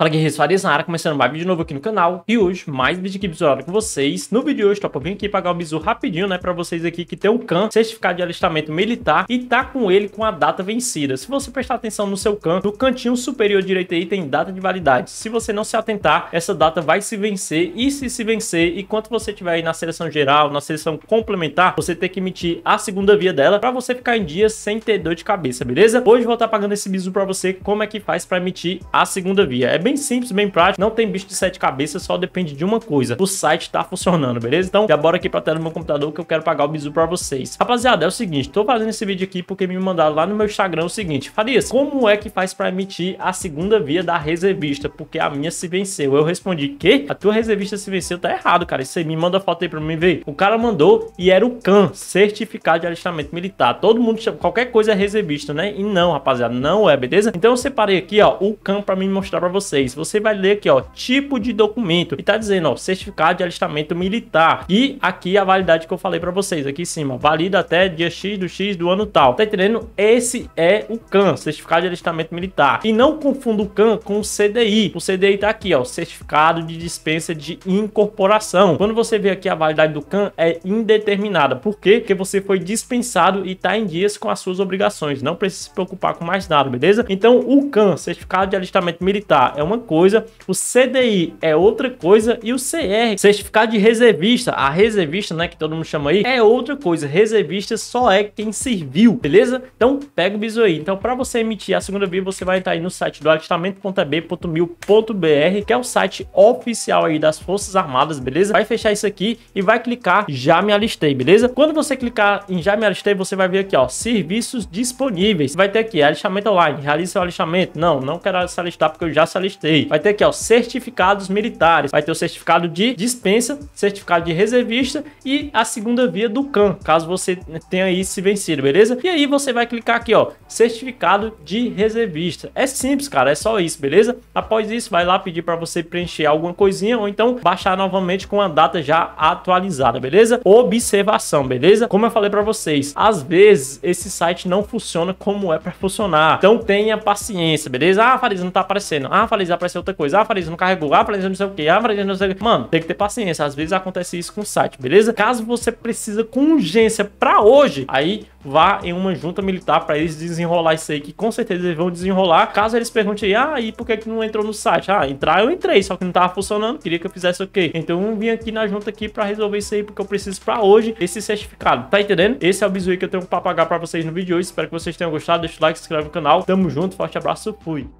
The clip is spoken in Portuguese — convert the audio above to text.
Fala guerreiros Farias na área, começando mais vídeo novo aqui no canal E hoje, mais vídeo aqui bizurado com vocês No vídeo de hoje, top, eu vim aqui pagar o bizu rapidinho, né Pra vocês aqui que tem um CAN, certificado de alistamento militar E tá com ele com a data vencida Se você prestar atenção no seu CAN, no cantinho superior direito aí tem data de validade Se você não se atentar, essa data vai se vencer E se se vencer, enquanto você estiver aí na seleção geral, na seleção complementar Você tem que emitir a segunda via dela Pra você ficar em dia sem ter dor de cabeça, beleza? Hoje eu vou estar tá pagando esse bizu pra você, como é que faz pra emitir a segunda via É bem bem simples, bem prático. Não tem bicho de sete cabeças, só depende de uma coisa. O site tá funcionando, beleza? Então já bora aqui pra tela do meu computador que eu quero pagar o bizu pra vocês. Rapaziada, é o seguinte, tô fazendo esse vídeo aqui porque me mandaram lá no meu Instagram o seguinte. Farias, como é que faz pra emitir a segunda via da reservista? Porque a minha se venceu. Eu respondi, que? A tua reservista se venceu, tá errado, cara. Você me manda foto aí pra mim ver. O cara mandou e era o CAN, Certificado de Alistamento Militar. Todo mundo, chama, qualquer coisa é reservista, né? E não, rapaziada, não é, beleza? Então eu separei aqui, ó, o CAN pra mim mostrar pra vocês vocês. Você vai ler aqui, ó, tipo de documento. E tá dizendo, ó, certificado de alistamento militar. E aqui a validade que eu falei para vocês, aqui em cima. Valida até dia X do X do ano tal. Tá entendendo? Esse é o CAN, certificado de alistamento militar. E não confunda o CAN com o CDI. O CDI tá aqui, ó, certificado de dispensa de incorporação. Quando você vê aqui a validade do CAN é indeterminada. Por quê? Porque você foi dispensado e tá em dias com as suas obrigações. Não precisa se preocupar com mais nada, beleza? Então, o CAN, certificado de alistamento militar, é uma coisa, o CDI é outra coisa e o CR, certificado de reservista, a reservista, né, que todo mundo chama aí, é outra coisa. Reservista só é quem serviu, beleza? Então pega o biso aí. Então para você emitir a segunda via, você vai entrar aí no site do alistamento.b.mil.br, que é o site oficial aí das Forças Armadas, beleza? Vai fechar isso aqui e vai clicar já me alistei, beleza? Quando você clicar em já me alistei, você vai ver aqui, ó, serviços disponíveis. Vai ter aqui alistamento online, realize o alistamento. Não, não quero se alistar porque eu já se alistei Vai ter aqui, ó, certificados militares. Vai ter o certificado de dispensa, certificado de reservista e a segunda via do CAN, caso você tenha aí se vencido, beleza? E aí você vai clicar aqui, ó, certificado de reservista. É simples, cara, é só isso, beleza? Após isso, vai lá pedir para você preencher alguma coisinha ou então baixar novamente com a data já atualizada, beleza? Observação, beleza? Como eu falei para vocês, às vezes esse site não funciona como é para funcionar. Então tenha paciência, beleza? Ah, Fariz, não tá aparecendo. Ah, Fariz, para apareceu outra coisa. Ah, Fariz, não carregou. Ah, Fariz, não sei o que. Ah, Fariz, não sei o que. Mano, tem que ter paciência. Às vezes acontece isso com o site, beleza? Caso você precisa com urgência pra hoje, aí vá em uma junta militar para eles desenrolar isso aí, que com certeza eles vão desenrolar. Caso eles perguntem, ah, e por que, que não entrou no site? Ah, entrar eu entrei, só que não tava funcionando, queria que eu fizesse o okay. quê? Então eu vim aqui na junta aqui para resolver isso aí, porque eu preciso para hoje esse certificado. Tá entendendo? Esse é o bizu que eu tenho pra pagar para vocês no vídeo de hoje. Espero que vocês tenham gostado. Deixa o like, se inscreve no canal. Tamo junto, forte abraço, fui!